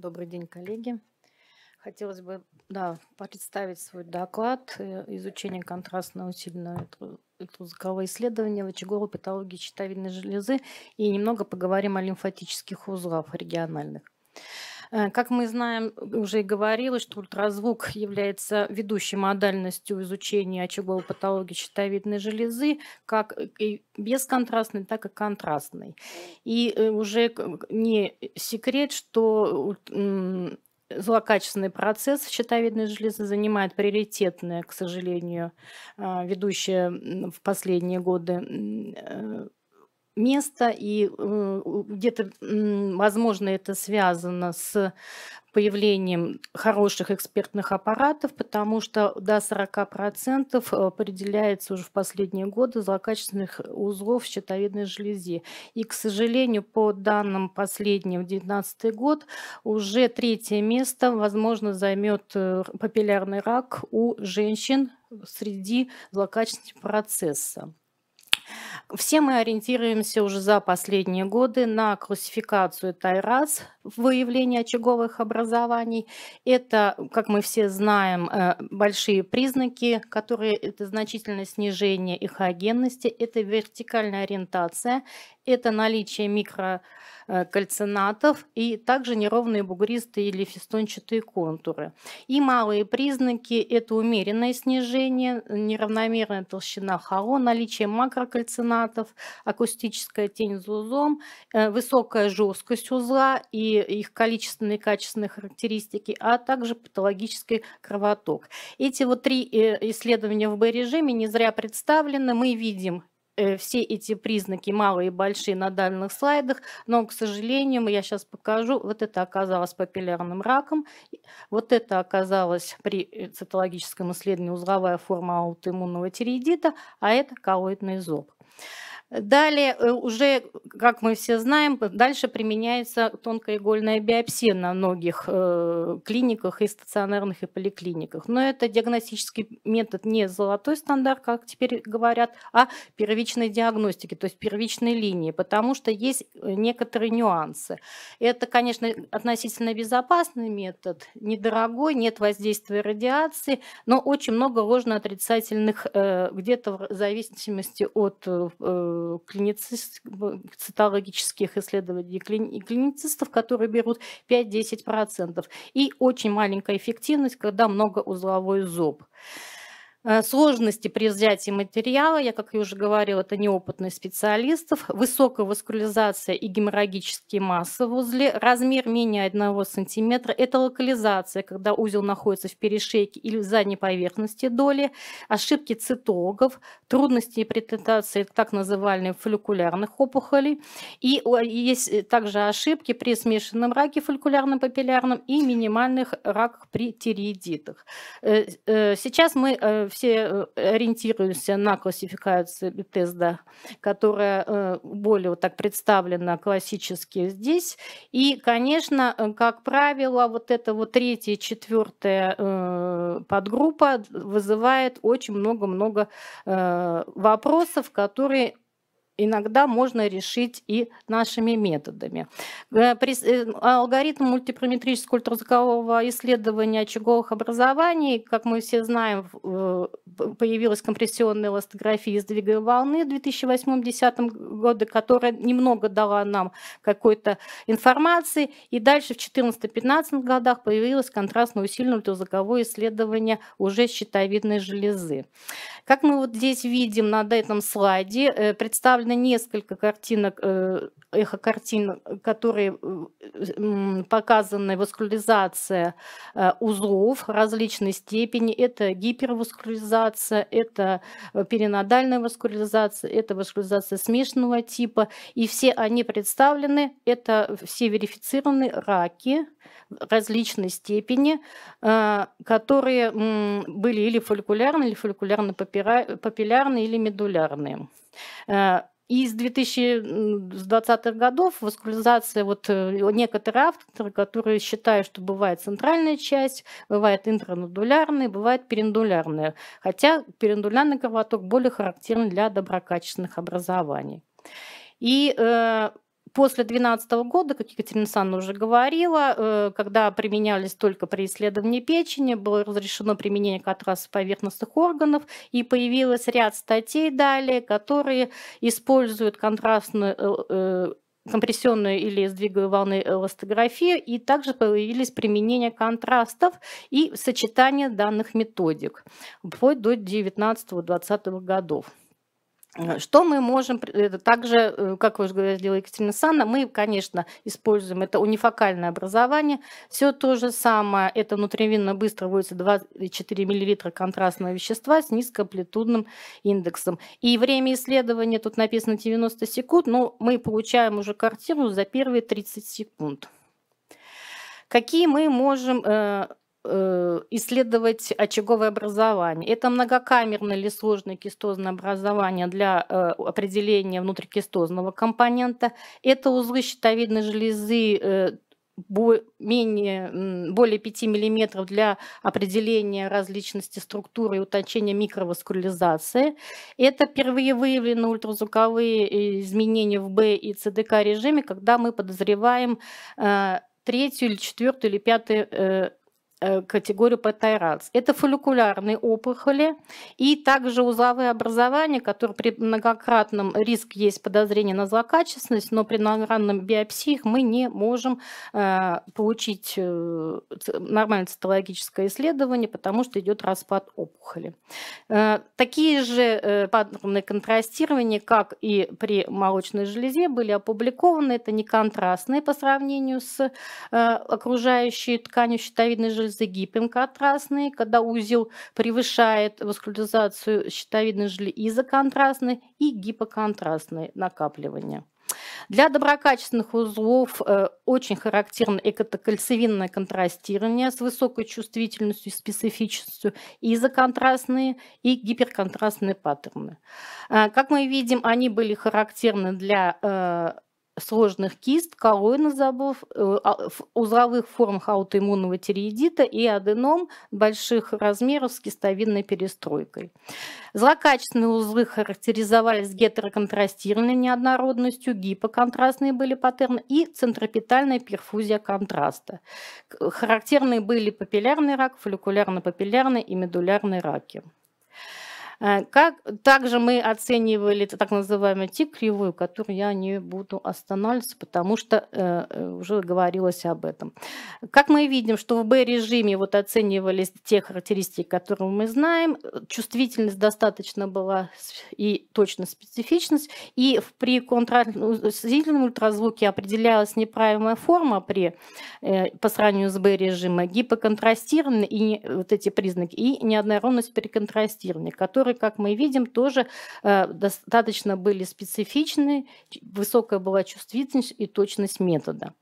Добрый день, коллеги. Хотелось бы да, представить свой доклад э, «Изучение контрастно усиленного электрозакового исследования в очаговой патологии щитовидной железы» и немного поговорим о лимфатических узлах региональных. Э, как мы знаем, э, уже и говорилось, что ультразвук является ведущей модальностью изучения очаговой патологии щитовидной железы, как э, и бесконтрастной, так и контрастной. И уже не секрет, что злокачественный процесс щитовидной железы занимает приоритетное, к сожалению, а, ведущее в последние годы место, и э, где-то, возможно, это связано с появлением хороших экспертных аппаратов, потому что до 40% э, определяется уже в последние годы злокачественных узлов щитовидной железе. И, к сожалению, по данным последним, 2019 год, уже третье место, возможно, займет э, папиллярный рак у женщин среди злокачественного процесса. Все мы ориентируемся уже за последние годы на классификацию Тайрас выявление очаговых образований. Это, как мы все знаем, э, большие признаки, которые это значительное снижение эхогенности, это вертикальная ориентация, это наличие микрокальцинатов э, и также неровные бугристые или фестончатые контуры. И малые признаки – это умеренное снижение, неравномерная толщина хоро, наличие макрокальцинатов, акустическая тень с узлом, э, высокая жесткость узла и их количественные и качественные характеристики, а также патологический кровоток. Эти вот три э, исследования в Б-режиме не зря представлены. Мы видим э, все эти признаки, малые и большие, на дальних слайдах, но, к сожалению, я сейчас покажу, вот это оказалось папиллярным раком, вот это оказалось при э, цитологическом исследовании узловая форма аутоиммунного тиреидита, а это коллоидный зоб. Далее э, уже, как мы все знаем, дальше применяется тонкоигольная биопсия на многих э, клиниках и стационарных, и поликлиниках. Но это диагностический метод не золотой стандарт, как теперь говорят, а первичной диагностики, то есть первичной линии, потому что есть э, некоторые нюансы. Это, конечно, относительно безопасный метод, недорогой, нет воздействия радиации, но очень много ложно-отрицательных, где-то в зависимости от Э, клиницист, цитологических исследований клини, клиницистов, которые берут 5-10%. И очень маленькая эффективность, когда много узловой зоб. Э, сложности при взятии материала, я, как я уже говорила, это неопытность специалистов, высокая васкуляризация и геморрагические массы в узле, размер менее 1 см, это локализация, когда узел находится в перешейке или в задней поверхности доли, ошибки цитологов, трудности при интерпретации так называемых фолликулярных опухолей, и есть э, также ошибки при смешанном раке фолликулярном папиллярном и минимальных раках при тиреидитах. Э, сейчас мы все э, ориентируемся на классификацию Бетезда, которая э, более вот так представлена классически здесь. И, конечно, э, как правило, вот эта вот третья четвертая подгруппа вызывает очень много-много вопросов, которые иногда можно решить и нашими методами. Э, э, алгоритм мультипрометрического ультразвукового исследования очаговых образований, как мы все знаем, э, появилась компрессионная эластография сдвига волны в 2008-2010 году, которая немного дала нам какой-то информации. И дальше в 2014-2015 годах появилось контрастно усиленное ультразвуковое исследование уже щитовидной железы. Как мы вот здесь видим на этом слайде, э, представлено несколько картинок, э, эхокартин, которые э, показаны васкуляризация узлов различной степени. Это гиперваскуляризация, васкуляризация, это э, перинодальная васкуляризация, это васкуляризация смешанного типа. И все они представлены, это все верифицированные раки различной степени, э, которые были или фолликулярные, или фолликулярно-папиллярные, или медулярные. Э, и с 2020-х годов воскулизация, вот э, некоторые авторы, которые считают, что бывает центральная часть, бывает интранодулярная, бывает перендулярная. Хотя перендулярный кровоток более характерен для доброкачественных образований. И э, После 2012 года, как Екатерина Санна уже говорила, э, когда применялись только при исследовании печени, было разрешено применение катрасов поверхностных органов, и появилось ряд статей далее, которые используют контрастную э, э, компрессионную или сдвиговую волны эластографию, и также появились применения контрастов и сочетание данных методик вплоть до 19-20 годов. Э, что мы можем, также, э, как уже говорила Екатерина Санна, мы, конечно, используем это унифокальное образование. Все то же самое, это внутривенно быстро вводится 24 мл контрастного вещества с низкоамплитудным индексом. И время исследования, тут написано 90 секунд, но мы получаем уже картину за первые 30 секунд. Какие мы можем э, Э, исследовать очаговое образование. Это многокамерное или сложное кистозное образование для э, определения внутрикистозного компонента. Это узлы щитовидной железы э, менее, более 5 мм для определения различности структуры и утончения микроваскуляризации. Это впервые выявлены ультразвуковые изменения в Б и ЦДК режиме, когда мы подозреваем третью или четвертую или пятую Э, категорию Патайрац. Это фолликулярные опухоли и также узловые образования, которые при многократном риск есть подозрение на злокачественность, но при многократном биопсиях мы не можем э, получить э, нормальное цитологическое исследование, потому что идет распад опухоли. Такие же паттерны контрастирования, как и при молочной железе, были опубликованы. Это не контрастные по сравнению с окружающей тканью щитовидной железы, железы, гипенконтрастные, когда узел превышает васкуляризацию щитовидной железы изоконтрастной и гипоконтрастной накапливания. Для доброкачественных узлов э, очень характерно экотокальцевинное контрастирование с высокой чувствительностью и специфичностью и изоконтрастные и гиперконтрастные паттерны. Э, как мы видим, они были характерны для э, сложных кист, колонозабов, э, а, узловых форм аутоиммунного тиреидита и аденом больших размеров с кистовидной перестройкой. Злокачественные узлы характеризовались гетероконтрастированной неоднородностью, гипоконтрастные были паттерны и центропитальная перфузия контраста. Характерные были папиллярный рак, фолликулярно-папиллярный и медулярный раки. Э, как, также мы оценивали так называемую Т-кривую, которую я не буду останавливаться, потому что э, э, уже говорилось об этом. Как мы видим, что в Б-режиме вот оценивались те характеристики, которые мы знаем, чувствительность достаточно была и точно специфичность, и при контрастительном ну, ультразвуке определялась неправильная форма при, э, по сравнению с Б-режима, гипоконтрастированные и вот эти признаки, и неоднородность переконтрастированной, которые которые, как мы видим, тоже э, достаточно были специфичны, высокая была чувствительность и точность метода.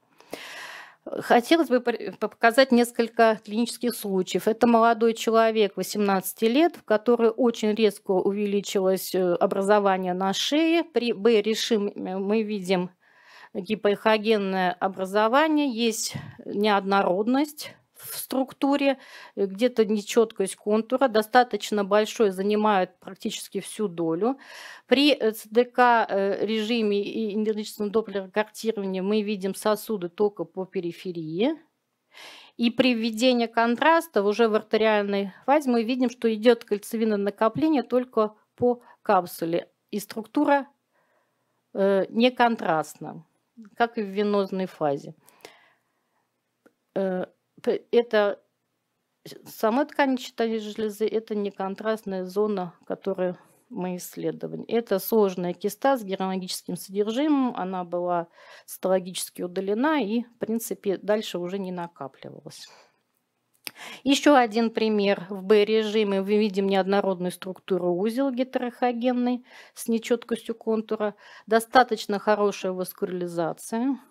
Хотелось бы показать несколько клинических случаев. Это молодой человек, 18 лет, в который очень резко увеличилось э, образование на шее. При б решим мы видим гипоэхогенное образование, есть неоднородность в структуре, э, где-то нечеткость контура, достаточно большой, занимает практически всю долю. При э, ЦДК э, режиме и энергетическом доплерокартировании мы видим сосуды только по периферии. И при введении контраста уже в артериальной фазе мы видим, что идет кольцевинное накопление только по капсуле. И структура э, не контрастна, как и в венозной фазе. Э, это сама ткань щитовидной железы – это не контрастная зона, которую мы исследовали. Это сложная киста с геронологическим содержимым. Она была цитологически удалена и, в принципе, дальше уже не накапливалась. Еще один пример. В Б-режиме мы видим неоднородную структуру узел гетерохогенный с нечеткостью контура. Достаточно хорошая васкуляризация –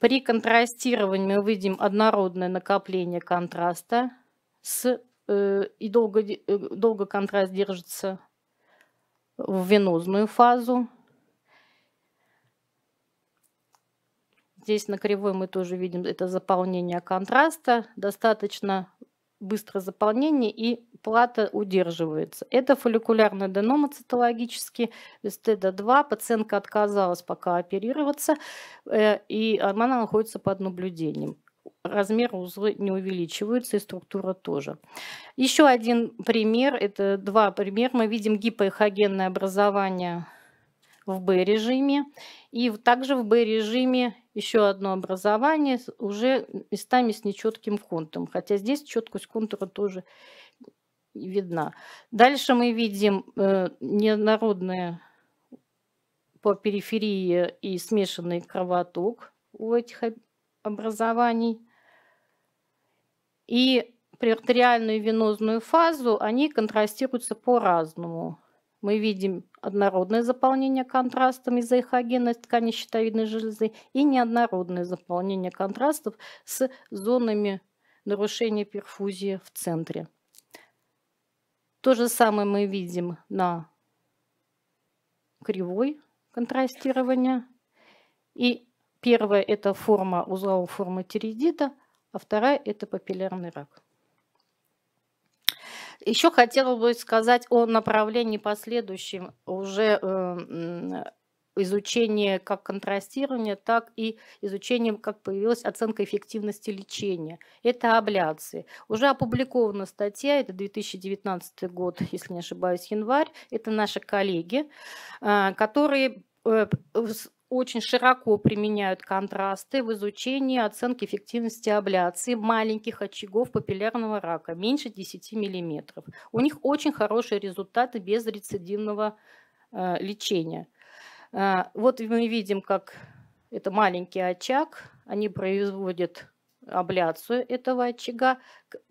при контрастировании мы видим однородное накопление контраста с, э, и долго, э, долго контраст держится в венозную фазу. Здесь на кривой мы тоже видим это заполнение контраста. Достаточно быстрое заполнение и плата удерживается. Это фолликулярный аденома цитологический, э, стеда-2. Пациентка отказалась пока оперироваться, э, и она находится под наблюдением. Размер узлы не увеличиваются, и структура тоже. Еще один пример, это два примера. Мы видим гипоэхогенное образование в б режиме И также в б режиме еще одно образование уже местами с нечетким контуром. Хотя здесь четкость контура тоже видна. Дальше мы видим э, неоднородное по периферии и смешанный кровоток у этих образований. И при артериальную и венозную фазу они контрастируются по-разному. Мы видим однородное заполнение контрастом из-за эхогенной ткани щитовидной железы и неоднородное заполнение контрастов с зонами нарушения перфузии в центре. То же самое мы видим на кривой контрастирования. И первая – это форма узловой формы тиреидита, а вторая – это папиллярный рак. Еще хотела бы сказать о направлении последующем уже эм, изучение как контрастирования, так и изучением, как появилась оценка эффективности лечения. Это абляции. Уже опубликована статья, это 2019 год, если не ошибаюсь, январь. Это наши коллеги, э, которые э, очень широко применяют контрасты в изучении оценки эффективности абляции маленьких очагов папиллярного рака, меньше 10 мм. У них очень хорошие результаты без рецидивного э, лечения. Э, вот мы видим, как это маленький очаг, они производят абляцию этого очага,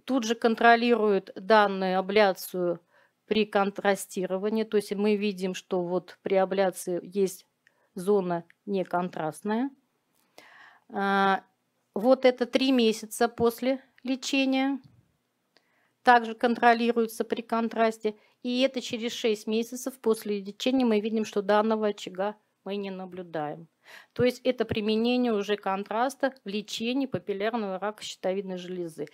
тут же контролируют данную абляцию при контрастировании, то есть мы видим, что вот при абляции есть зона неконтрастная. А, вот это три месяца после лечения. Также контролируется при контрасте. И это через 6 месяцев после лечения мы видим, что данного очага мы не наблюдаем. То есть это применение уже контраста в лечении папиллярного рака щитовидной железы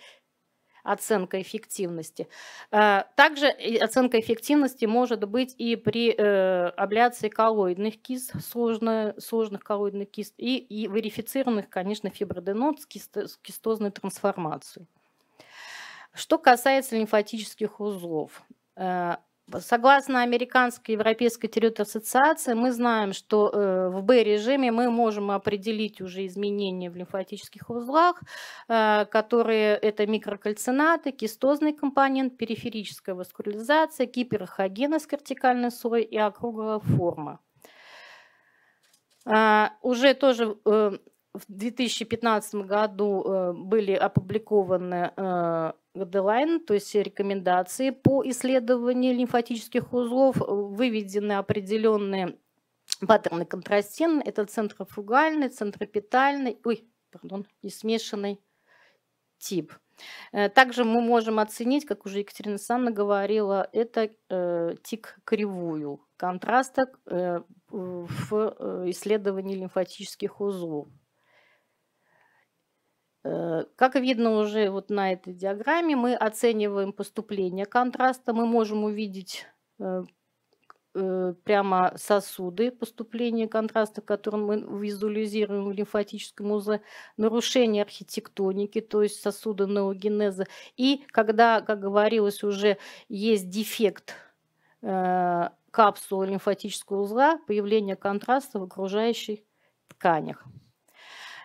оценка эффективности. Э, также оценка эффективности может быть и при э, абляции коллоидных кист, сложно, сложных коллоидных кист, и, и верифицированных, конечно, фиброденот с, кист, с кистозной трансформацией. Что касается лимфатических узлов, э, Согласно Американской Европейской территориальной ассоциации, мы знаем, что э, в Б-режиме мы можем определить уже изменения в лимфатических узлах, э, которые это микрокальцинаты, кистозный компонент, периферическая васкуляризация, гиперхогенез кортикальный слой и округлая форма. Э, уже тоже в 2015 году были опубликованы Гаделайн, то есть рекомендации по исследованию лимфатических узлов, э, выведены определенные паттерны контрастен, Это центрофугальный, центропитальный, ой, пардон, и смешанный тип. Э, также мы можем оценить, как уже Екатерина Александровна говорила, это э, тик-кривую контраста э, в э, исследовании лимфатических узлов. Э, как видно уже вот на этой диаграмме, мы оцениваем поступление контраста. Мы можем увидеть э, э, прямо сосуды поступления контраста, которые мы визуализируем в лимфатическом узле, нарушение архитектоники, то есть сосуда неогенеза. И когда, как говорилось уже, есть дефект капсулы лимфатического узла, появление контраста в окружающих тканях.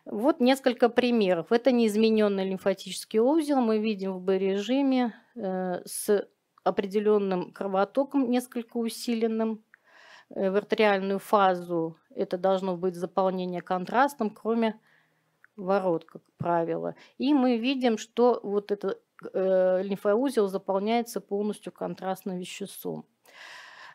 Вот несколько примеров. Это неизмененный лимфатический узел. Мы видим в Б-режиме э, с определенным кровотоком, несколько усиленным. Э, в артериальную фазу это должно быть заполнение контрастом, кроме ворот, как правило. И мы видим, что вот этот э, лимфоузел заполняется полностью контрастным веществом.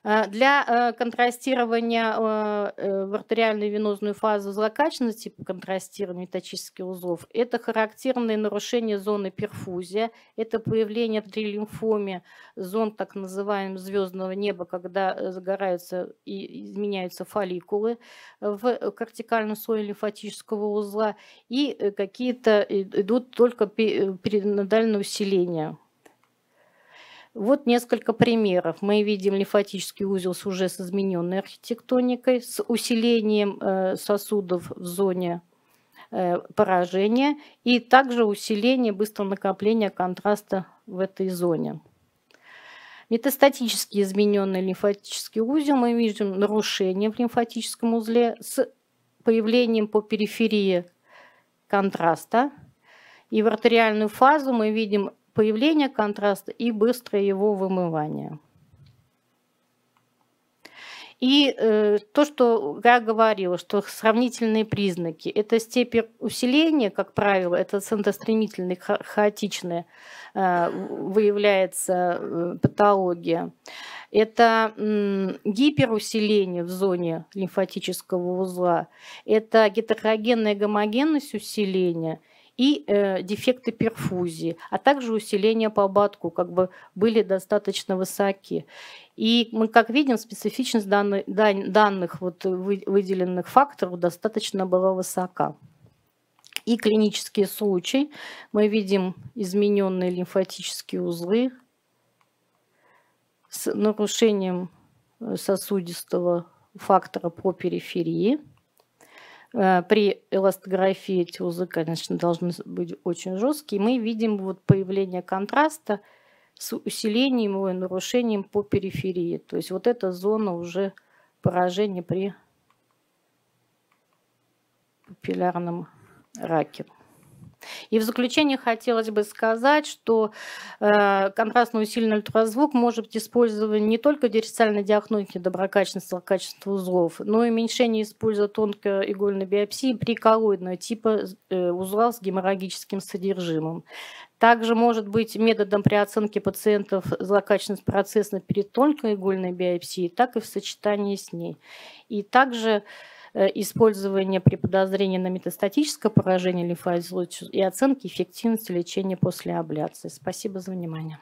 Э, для э, контрастирования э, в артериальную венозную фазу злокачественности по типа контрастированию метачических узлов это характерные нарушения зоны перфузия, это появление при лимфоме зон так называемого звездного неба, когда загораются и изменяются фолликулы в кортикальном слое лимфатического узла и какие-то идут только перинодальные усиления вот несколько примеров. Мы видим лимфатический узел с уже с измененной архитектоникой, с усилением э, сосудов в зоне э, поражения и также усиление быстрого накопления контраста в этой зоне. Метастатически измененный лимфатический узел мы видим нарушение в лимфатическом узле с появлением по периферии контраста. И в артериальную фазу мы видим появление контраста и быстрое его вымывание. И э, то, что я говорила, что сравнительные признаки – это степень усиления, как правило, это центростремительные, ха хаотичные, э, выявляется э, патология. Это э, гиперусиление в зоне лимфатического узла, это гетерогенная гомогенность усиления – и э, дефекты перфузии, а также усиление по ободку как бы были достаточно высоки. И мы, как видим, специфичность данных, данных вот выделенных факторов достаточно была высока. И клинические случаи. Мы видим измененные лимфатические узлы с нарушением э, сосудистого фактора по периферии – Э, при эластографии эти узы, конечно, должны быть очень жесткие. Мы видим вот появление контраста с усилением его и нарушением по периферии. То есть вот эта зона уже поражения при папиллярном раке. И в заключение хотелось бы сказать, что э, контрастно усиленный ультразвук может быть использован не только в диагностике диагностики доброкачественности качества узлов, но и уменьшение используя тонкоигольной биопсии при коллоидного типа э, узла с геморрагическим содержимым. Также может быть методом при оценке пациентов злокачественность процесса перед тонкоигольной биопсией, так и в сочетании с ней. И также Э, использование при подозрении на метастатическое поражение лимфоузлов и оценки эффективности лечения после абляции. Спасибо за внимание.